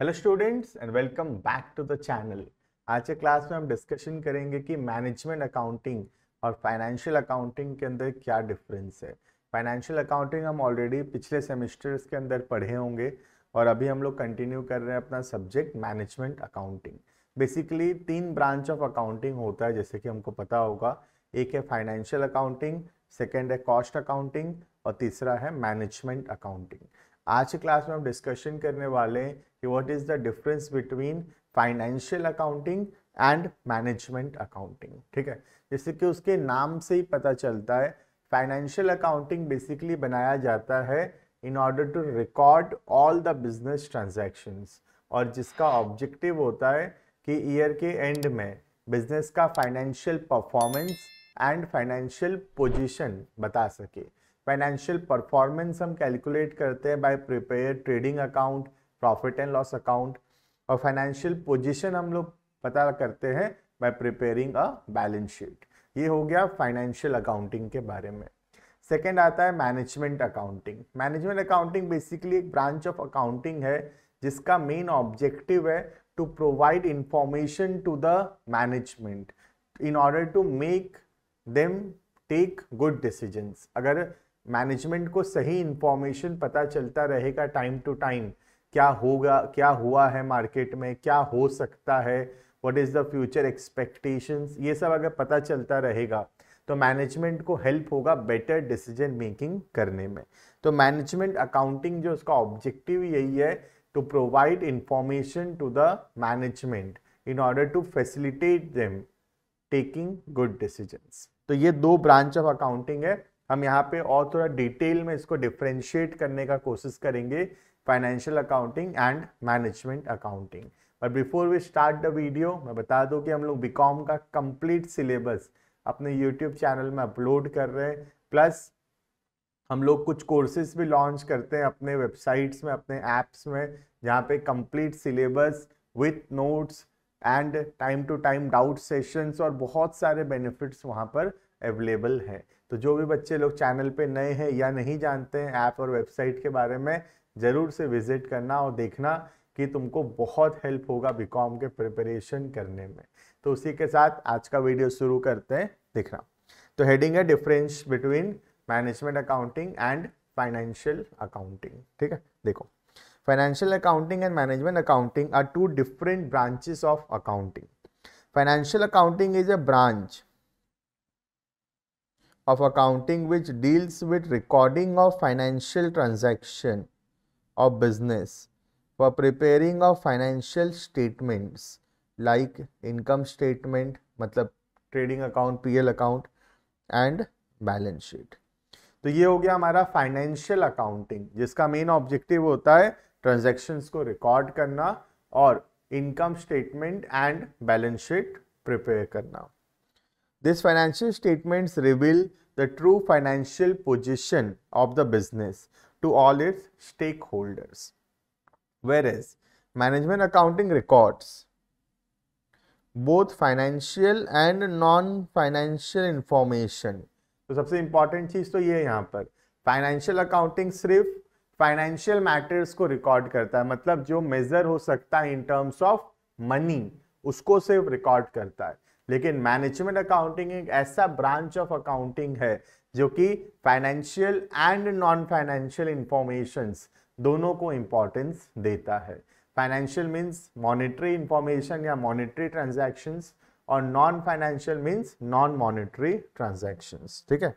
Hello students and welcome back to the channel आज के class में हम डिस्कशन करेंगे कि मैनेजमेंट अकाउंटिंग और फाइनेंशियल अकाउंटिंग के अंदर क्या डिफरेंस है फाइनेंशियल अकाउंटिंग हम ऑलरेडी पिछले सेमिस्टर्स के अंदर पढ़े होंगे और अभी हम लोग कंटिन्यू कर रहे हैं अपना सब्जेक्ट मैनेजमेंट अकाउंटिंग बेसिकली तीन ब्रांच ऑफ अकाउंटिंग होता है जैसे कि हमको पता होगा एक है फाइनेंशियल अकाउंटिंग सेकेंड है कॉस्ट अकाउंटिंग और तीसरा है मैनेजमेंट अकाउंटिंग आज की क्लास में हम डिस्कशन करने वाले हैं कि what is the difference between financial accounting and management accounting ठीक है जैसे कि उसके नाम से ही पता चलता है फाइनेंशियल अकाउंटिंग बेसिकली बनाया जाता है in order to record all the business transactions और जिसका ऑब्जेक्टिव होता है कि ईयर के एंड में बिजनेस का financial performance and financial position बता सके फाइनेंशियल परफॉर्मेंस हम कैलकुलेट करते हैं by prepare trading account profit and loss account और फाइनेंशियल पोजीशन हम लोग पता करते हैं by preparing a balance sheet ये हो गया फाइनेंशियल अकाउंटिंग के बारे में सेकेंड आता है management accounting management accounting basically एक ब्रांच ऑफ अकाउंटिंग है जिसका मेन ऑब्जेक्टिव है to provide information to the management in order to make them take good decisions अगर मैनेजमेंट को सही इन्फॉर्मेशन पता चलता रहेगा टाइम टू टाइम क्या होगा क्या हुआ है मार्केट में क्या हो सकता है what is the future expectations ये सब अगर पता चलता रहेगा तो मैनेजमेंट को हेल्प होगा बेटर डिसीजन मेकिंग करने में तो मैनेजमेंट अकाउंटिंग जो उसका ऑब्जेक्टिव यही है to provide information to the management in order to facilitate them taking good decisions तो ये दो ब्रांच ऑफ अकाउंटिंग है हम यहाँ पे और थोड़ा डिटेल में इसको डिफ्रेंशिएट करने का कोशिश करेंगे financial accounting and management accounting but before we start the video मैं बता दूँ कि हम लोग बी का कंप्लीट सिलेबस अपने यूट्यूब चैनल में अपलोड कर रहे हैं प्लस हम लोग कुछ कोर्सेज भी लॉन्च करते हैं अपने वेबसाइट्स में अपने ऐप्स में जहाँ पे complete syllabus with notes and time to time doubt sessions और बहुत सारे बेनिफिट्स वहाँ पर अवेलेबल है तो जो भी बच्चे लोग चैनल पे नए हैं या नहीं जानते हैं ऐप और वेबसाइट के बारे में ज़रूर से विज़िट करना और देखना कि तुमको बहुत हेल्प होगा बीकॉम के प्रिपरेशन करने में तो उसी के साथ आज का वीडियो शुरू करते हैं देखना तो हेडिंग है difference between management accounting and financial accounting ठीक है देखो financial accounting and management accounting are two different branches of accounting financial accounting is a branch of accounting which deals with recording of financial transaction of business for preparing of financial statements like income statement मतलब trading account pl account and balance sheet तो ये हो गया हमारा financial accounting जिसका main objective होता है transactions को रिकॉर्ड करना और income statement and balance sheet prepare करना this financial statements reveal the true financial position of the business to all its stakeholders whereas management accounting records both financial and non financial information तो सबसे important चीज तो ये है यहां पर financial accounting सिर्फ फाइनेंशियल मैटर्स को रिकॉर्ड करता है मतलब जो मेजर हो सकता है इन टर्म्स ऑफ मनी उसको सिर्फ रिकॉर्ड करता है लेकिन मैनेजमेंट अकाउंटिंग एक ऐसा ब्रांच ऑफ अकाउंटिंग है जो कि financial and non financial information दोनों को इम्पोर्टेंस देता है फाइनेंशियल मीन्स मॉनिटरी इंफॉर्मेशन या मॉनिटरी ट्रांजेक्शन और non financial means non monetary transaction ठीक है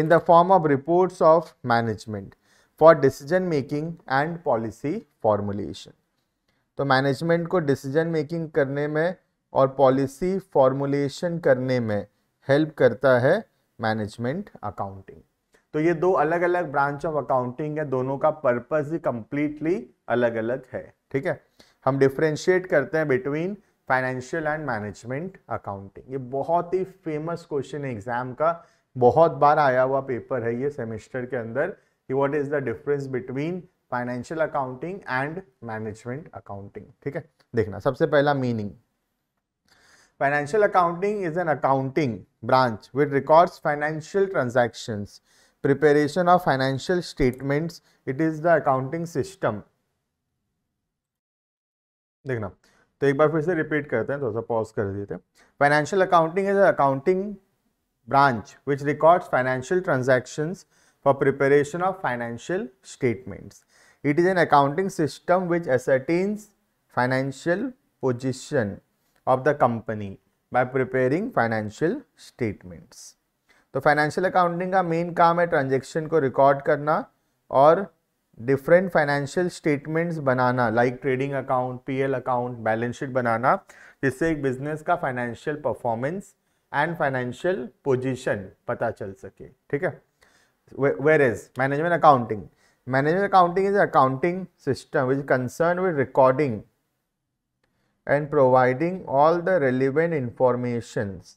in the form of report of management for decision making and policy formulation तो management को डिसीजन मेकिंग करने में और पॉलिसी फॉर्मुलेशन करने में हेल्प करता है मैनेजमेंट अकाउंटिंग तो ये दो अलग अलग ब्रांच ऑफ अकाउंटिंग है दोनों का पर्पज ही कंप्लीटली अलग अलग है ठीक है हम डिफ्रेंशिएट करते हैं between financial and management accounting ये बहुत ही फेमस क्वेश्चन है एग्जाम का बहुत बार आया हुआ पेपर है ये सेमेस्टर के अंदर कि what is the difference between financial accounting and management accounting ठीक है देखना सबसे पहला meaning Financial accounting is an accounting branch which records financial transactions, preparation of financial statements. It is the accounting system. देखना तो एक बार फिर से रिपीट करते हैं थोड़ा सा पॉज कर देते हैं financial accounting is accounting branch which records financial transactions for preparation of financial statements. It is an accounting system which ascertains financial position of the company by preparing financial statements तो financial accounting का main काम है transaction को record करना और different financial statements बनाना like trading account PL account balance sheet बनाना जिससे एक बिजनेस का financial performance and financial position पता चल सके ठीक है whereas management accounting management accounting is accounting system which concern with recording and providing all the relevant informations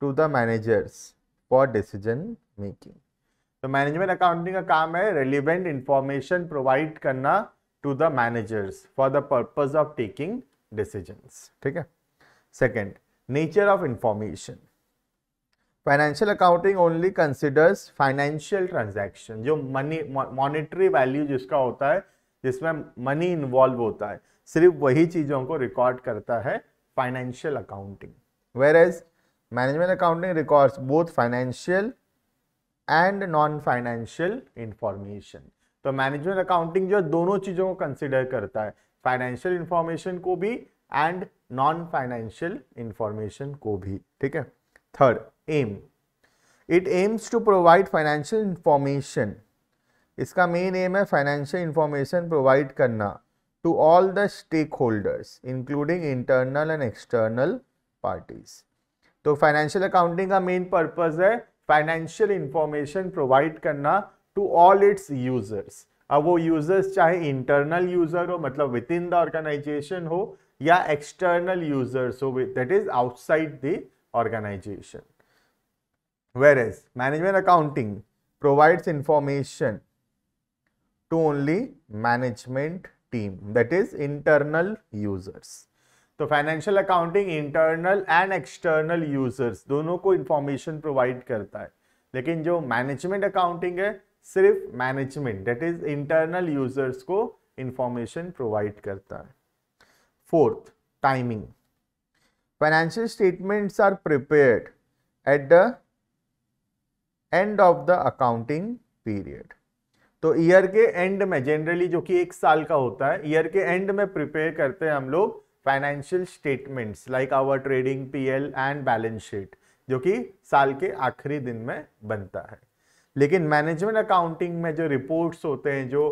to the managers for decision making. तो management accounting का काम है relevant information provide करना to the managers for the purpose of taking decisions ठीक है second nature of information financial accounting only considers financial transaction जो money monetary value जिसका होता है जिसमें मनी इन्वॉल्व होता है सिर्फ वही चीज़ों को रिकॉर्ड करता है financial accounting whereas management accounting record both financial and non financial information तो मैनेजमेंट अकाउंटिंग जो दोनों चीज़ों को कंसिडर करता है फाइनेंशियल इंफॉर्मेशन को भी एंड नॉन फाइनेंशियल इंफॉर्मेशन को भी ठीक है third aim it aims to provide financial information इसका मेन एम है फाइनेंशियल इंफॉर्मेशन प्रोवाइड करना to all the stakeholders including internal and external parties तो फाइनेंशियल अकाउंटिंग का मेन पर्पज है फाइनेंशियल इंफॉर्मेशन प्रोवाइड करना टू ऑल इट्स यूजर्स अब वो users चाहे इंटरनल यूजर हो मतलब विद इन द ऑर्गेनाइजेशन हो या एक्सटर्नल यूजर्स हो that is outside the organization whereas management accounting provides information to only management team that is internal users तो financial accounting internal and external users दोनों को information provide करता है लेकिन जो मैनेजमेंट अकाउंटिंग है सिर्फ management that is internal users को इंफॉर्मेशन प्रोवाइड करता है fourth timing financial statements are prepared at the end of the accounting period तो ईयर के एंड में जनरली जो कि एक साल का होता है ईयर के एंड में प्रिपेयर करते हैं हम लोग financial statements like our trading PL and balance sheet जो कि साल के आखिरी दिन में बनता है लेकिन मैनेजमेंट अकाउंटिंग में जो रिपोर्ट्स होते हैं जो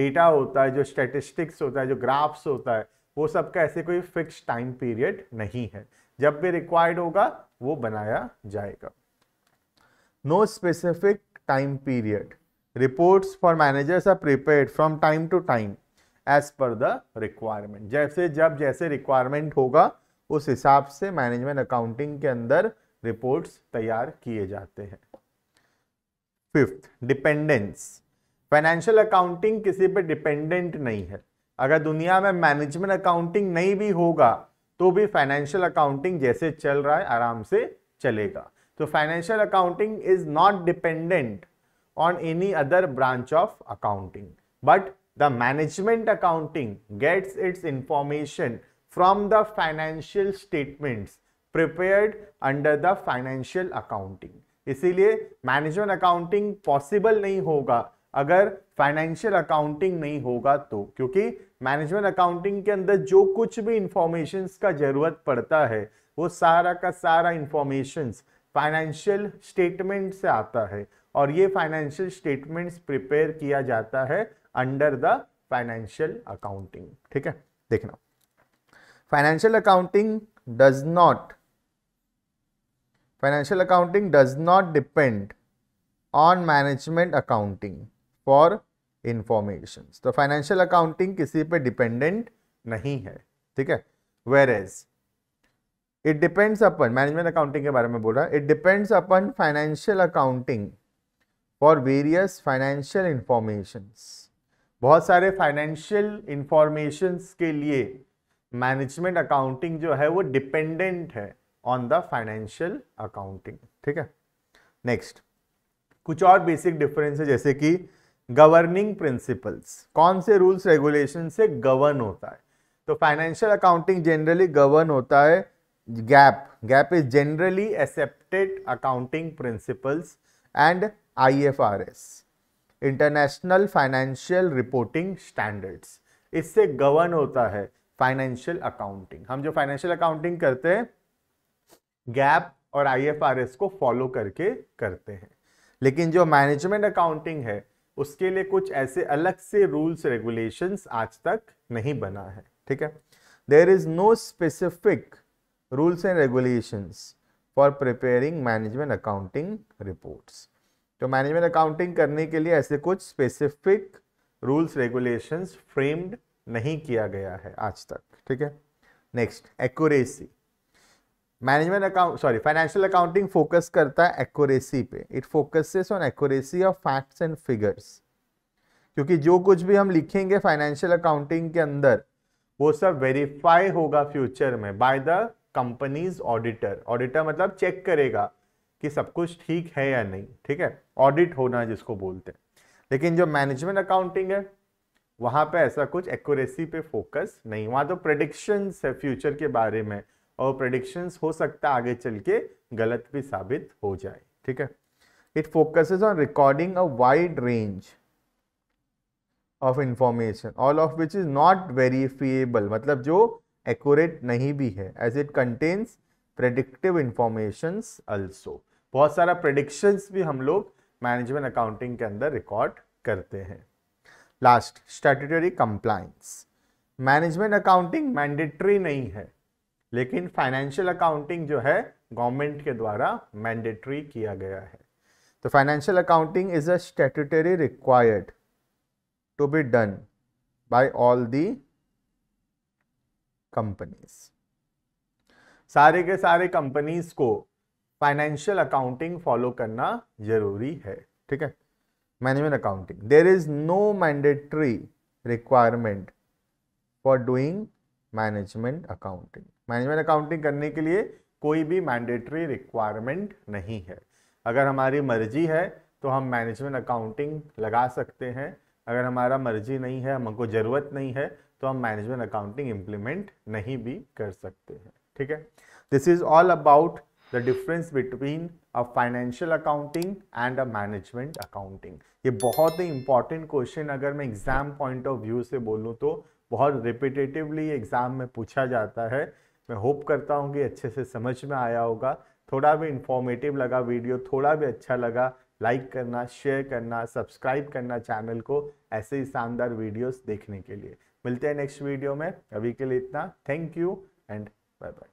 डेटा होता है जो स्टेटिस्टिक्स होता है जो ग्राफ्स होता है वो सब का ऐसे कोई फिक्स टाइम पीरियड नहीं है जब भी रिक्वायर्ड होगा वो बनाया जाएगा no specific time period reports for managers are prepare from time to time as per the requirement जैसे जब जैसे रिक्वायरमेंट होगा उस हिसाब से मैनेजमेंट अकाउंटिंग के अंदर रिपोर्ट्स तैयार किए जाते हैं फिफ्थ डिपेंडेंस फाइनेंशियल अकाउंटिंग किसी पर डिपेंडेंट नहीं है अगर दुनिया में मैनेजमेंट अकाउंटिंग नहीं भी होगा तो भी फाइनेंशियल अकाउंटिंग जैसे चल रहा है आराम से चलेगा तो financial accounting is not dependent on any other branch of accounting. But the management accounting gets its information from the financial statements prepared under the financial accounting. इसीलिए मैनेजमेंट अकाउंटिंग पॉसिबल नहीं होगा अगर फाइनेंशियल अकाउंटिंग नहीं होगा तो क्योंकि management accounting के अंदर जो कुछ भी इंफॉर्मेशन का जरूरत पड़ता है वो सारा का सारा इंफॉर्मेशन फाइनेंशियल स्टेटमेंट से आता है और ये फाइनेंशियल स्टेटमेंट्स प्रिपेयर किया जाता है अंडर द फाइनेंशियल अकाउंटिंग ठीक है देखना financial accounting does not financial accounting does not depend on management accounting for information तो फाइनेंशियल अकाउंटिंग किसी पे डिपेंडेंट नहीं है ठीक है whereas it depends upon management accounting के बारे में बोल रहा है it depends upon financial accounting for various financial informations बहुत सारे फाइनेंशियल इंफॉर्मेशंस के लिए मैनेजमेंट अकाउंटिंग जो है वो डिपेंडेंट है ऑन द फाइनेंशियल अकाउंटिंग ठीक है नेक्स्ट कुछ और बेसिक डिफरेंस है जैसे कि गवर्निंग प्रिंसिपल्स कौन से रूल्स रेगुलेशन से गवर्न होता है तो फाइनेंशियल अकाउंटिंग जनरली गवर्न होता है GAAP GAAP is generally accepted accounting principles and as international financial reporting standards इससे गवर्न होता है फाइनेंशियल अकाउंटिंग हम जो फाइनेंशियल अकाउंटिंग करते हैं गैप और आईएफआरएस को फॉलो करके करते हैं लेकिन जो मैनेजमेंट अकाउंटिंग है उसके लिए कुछ ऐसे अलग से रूल्स रेगुलेशंस आज तक नहीं बना है ठीक है there is no specific rules and regulations for preparing management accounting reports तो मैनेजमेंट अकाउंटिंग करने के लिए ऐसे कुछ स्पेसिफिक रूल्स रेगुलेशंस फ्रेम्ड नहीं किया गया है आज तक ठीक है next accuracy management account sorry financial accounting focus करता है एक्यूरेसी पे it focuses on accuracy of facts and figures क्योंकि जो कुछ भी हम लिखेंगे फाइनेंशियल अकाउंटिंग के अंदर वो सब वेरीफाई होगा फ्यूचर में by the companies auditor auditor मतलब चेक करेगा कि सब कुछ ठीक है या नहीं ठीक है ऑडिट होना जिसको बोलते हैं लेकिन जो मैनेजमेंट अकाउंटिंग है वहाँ पे ऐसा कुछ एक्यूरेसी पे फोकस नहीं वहाँ तो प्रडिक्शंस है फ्यूचर के बारे में और प्रडिक्शंस हो सकता है आगे चल के गलत भी साबित हो जाए ठीक है it focuses on recording a wide range of information all of which is not verifiable मतलब जो एक्यूरेट नहीं भी है as it contains predictive informations also बहुत सारा प्रडिक्शंस भी हम लोग मैनेजमेंट अकाउंटिंग के अंदर रिकॉर्ड करते हैं last statutory compliance management accounting mandatory नहीं है लेकिन फाइनेंशियल अकाउंटिंग जो है गवर्नमेंट के द्वारा मैंडेटरी किया गया है तो financial accounting is a statutory required to be done by all the companies सारे के सारे कंपनीज को फाइनेंशियल अकाउंटिंग फॉलो करना जरूरी है ठीक है management accounting there is no mandatory requirement for doing management accounting management accounting करने के लिए कोई भी मैंडेटरी रिक्वायरमेंट नहीं है अगर हमारी मर्जी है तो हम मैनेजमेंट अकाउंटिंग लगा सकते हैं अगर हमारा मर्जी नहीं है हमको ज़रूरत नहीं है तो हम मैनेजमेंट अकाउंटिंग इम्प्लीमेंट नहीं भी कर सकते हैं ठीक है this is all about the difference between a financial accounting and a management accounting ये बहुत ही इंपॉर्टेंट क्वेश्चन अगर मैं एग्जाम पॉइंट ऑफ व्यू से बोलूँ तो बहुत रिपीटेटिवली एग्जाम में पूछा जाता है मैं होप करता हूँ कि अच्छे से समझ में आया होगा थोड़ा भी इंफॉर्मेटिव लगा वीडियो थोड़ा भी अच्छा लगा लाइक करना शेयर करना सब्सक्राइब करना चैनल को ऐसे ही शानदार वीडियोस देखने के लिए मिलते हैं नेक्स्ट वीडियो में अभी के लिए इतना thank you and bye bye